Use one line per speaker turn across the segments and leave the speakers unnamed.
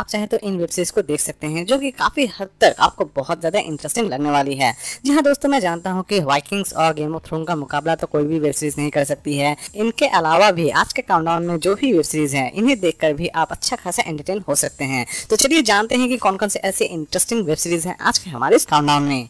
आप चाहें तो इन वेब सीरीज को देख सकते हैं जो कि काफ़ी हद तक आपको बहुत ज़्यादा इंटरेस्टिंग लगने वाली है जी हाँ दोस्तों मैं जानता हूँ कि वाइकिंग्स और गेम ऑफ थ्रोन का मुकाबला तो कोई भी वेब सीरीज नहीं कर सकती है इनके अलावा भी आज के काउंटडाउन में जो भी वेब सीरीज है इन्हें देख भी आप अच्छा खासा एंटरटेन हो सकते हैं तो चलिए जानते हैं कि कौन कौन से ऐसे इंटरेस्टिंग वेब सीरीज है आज के हमारे इस काउंटडाउन में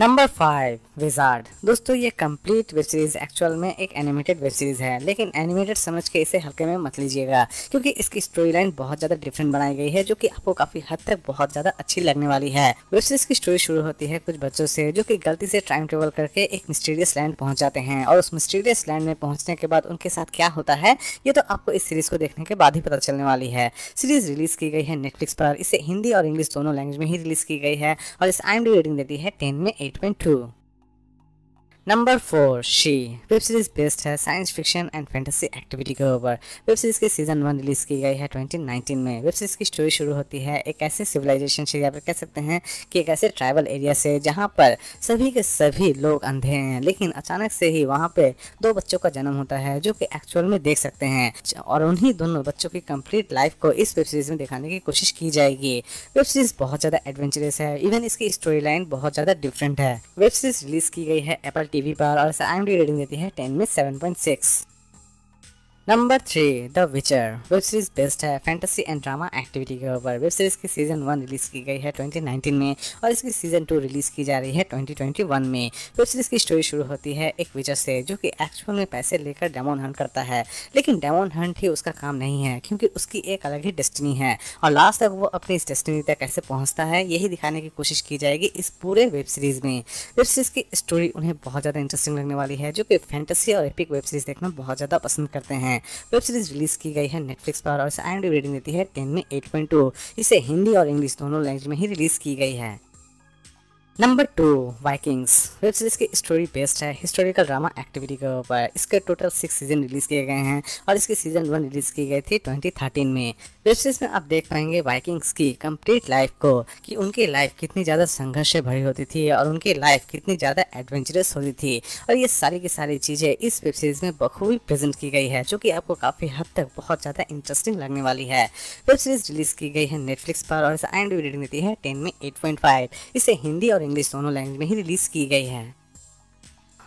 नंबर फाइव विजार्ड दोस्तों ये कंप्लीट वेब सीरीज एक्चुअल में एक एनिमेटेड वेब सीरीज है लेकिन एनिमेटेड समझ के इसे हल्के में मत लीजिएगा क्योंकि इसकी स्टोरी लाइन बहुत ज़्यादा डिफरेंट बनाई गई है जो कि आपको काफ़ी हद तक बहुत ज़्यादा अच्छी लगने वाली है वेब सीरीज की स्टोरी शुरू होती है कुछ बच्चों से जो की गलती से टाइम ट्रेवल करके एक मिस्टीरियस लैंड पहुँच जाते हैं और उस मिस्टीरियस लैंड में पहुँचने के बाद उनके साथ क्या होता है ये तो आपको इस सीरीज को देखने के बाद ही पता चलने वाली है सीरीज रिलीज़ की गई है नेटफ्लिक्स पर इसे हिंदी और इंग्लिश दोनों लैंग्वेज में ही रिलीज़ की गई है और इस आई रेटिंग देती है टेन में 8.2 नंबर फोर शी वेब सीरीज बेस्ड है science fiction and fantasy activity के ऊपर वेब सीरीज के सीजन वन रिलीज की गई है 2019 में वेब सीरीज की स्टोरी शुरू होती है एक ऐसे सिविलाइजेशन से या फिर कह सकते हैं कि एक ऐसे ट्राइबल एरिया से जहाँ पर सभी के सभी लोग अंधे हैं लेकिन अचानक से ही वहाँ पे दो बच्चों का जन्म होता है जो कि एक्चुअल में देख सकते हैं और उन्हीं दोनों बच्चों की कंप्लीट लाइफ को इस वेब सीरीज में दिखाने की कोशिश की जाएगी वेब सीरीज बहुत ज़्यादा एडवेंचरस है इवन इसकी स्टोरी लाइन बहुत ज़्यादा डिफरेंट है वेब सीरीज रिलीज की गई है एप्पल टीवी पर और डी रेटिंग देती है टेन में seven point six number three the Witcher web series based है फैंटेसी एंड ड्रामा एक्टिविटी के ऊपर वेब सीरीज की सीजन वन रिलीज की गई है 2019 में और इसकी सीजन टू रिलीज की जा रही है 2021 में वेब सीरीज की स्टोरी शुरू होती है एक विचर से जो कि एक्चुअल में पैसे लेकर डेमोन हंट करता है लेकिन डेमोन हंट ही उसका काम नहीं है क्योंकि उसकी एक अलग ही डेस्टिनी है और लास्ट तक वो अपनी इस डेस्टिनी तक कैसे पहुँचता है यही दिखाने की कोशिश की जाएगी इस पूरे वेब सीरीज में वेब सीरीज की स्टोरी उन्हें बहुत ज़्यादा इंटरेस्टिंग लगने वाली है जो कि फैंटेसी और एपिक वेब सीरीज देखना बहुत ज़्यादा पसंद करते हैं हैं वेब सीरीज रिलीज की गई है नेटफ्लिक्स पर और इसे आई रेटिंग देती है टेन में एट पॉइंट टू इसे हिंदी और इंग्लिश दोनों लैंग्वेज में ही रिलीज़ की गई है number two Vikings web series की स्टोरी बेस्ड है हिस्टोरिकल ड्रामा एक्टिविटी के ऊपर इसके टोटल सिक्स सीजन रिलीज़ किए गए हैं और इसकी सीजन वन रिलीज़ की गई थी 2013 में वेब सीरीज़ में आप देख पाएंगे वाइकिंग्स की कंप्लीट लाइफ को कि उनकी लाइफ कितनी ज़्यादा संघर्ष से भरी होती थी और उनकी लाइफ कितनी ज़्यादा एडवेंचरस होती थी और ये सारी की सारी चीज़ें इस वेब सीरीज़ में बखूबी प्रेजेंट की गई है जो कि आपको काफ़ी हद तक बहुत ज़्यादा इंटरेस्टिंग लगने वाली है वेब सीरीज़ रिलीज़ की गई है नेटफ्लिक्स पर और इसे रेटिंग देती है टेन में एट इसे हिंदी और इंग्लिश दोनों लैंग्वेज में ही रिलीज़ की गई है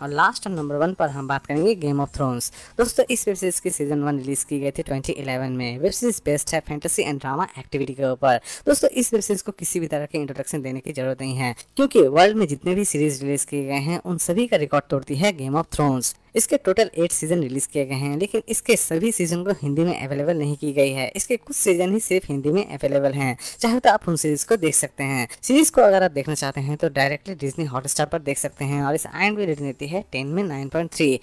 और लास्ट और नंबर वन पर हम बात करेंगे गेम ऑफ थ्रोन्स दोस्तों इस वेब सीरीज़ की सीजन वन रिलीज़ की गई थी 2011 में वेब सीरीज़ बेस्ट है फैंटेसी एंड ड्रामा एक्टिविटी के ऊपर दोस्तों इस वेब सीरीज़ को किसी भी तरह के इंट्रोडक्शन देने की जरूरत नहीं है क्योंकि वर्ल्ड में जितने भी सीरीज रिलीज़ किए गए हैं उन सभी का रिकॉर्ड तोड़ती है गेम ऑफ थ्रोन्स इसके टोटल एट सीजन रिलीज़ किए गए हैं लेकिन इसके सभी सीजन को हिंदी में अवेलेबल नहीं की गई है इसके कुछ सीजन ही सिर्फ हिंदी में अवेलेबल हैं चाहे तो आप उन सीरीज को देख सकते हैं सीरीज को अगर आप देखना चाहते हैं तो डायरेक्टली डिजनी हॉटस्टार पर देख सकते हैं और इस आयन भी रेटिंग देती है टेन में नाइन पॉइंट थ्री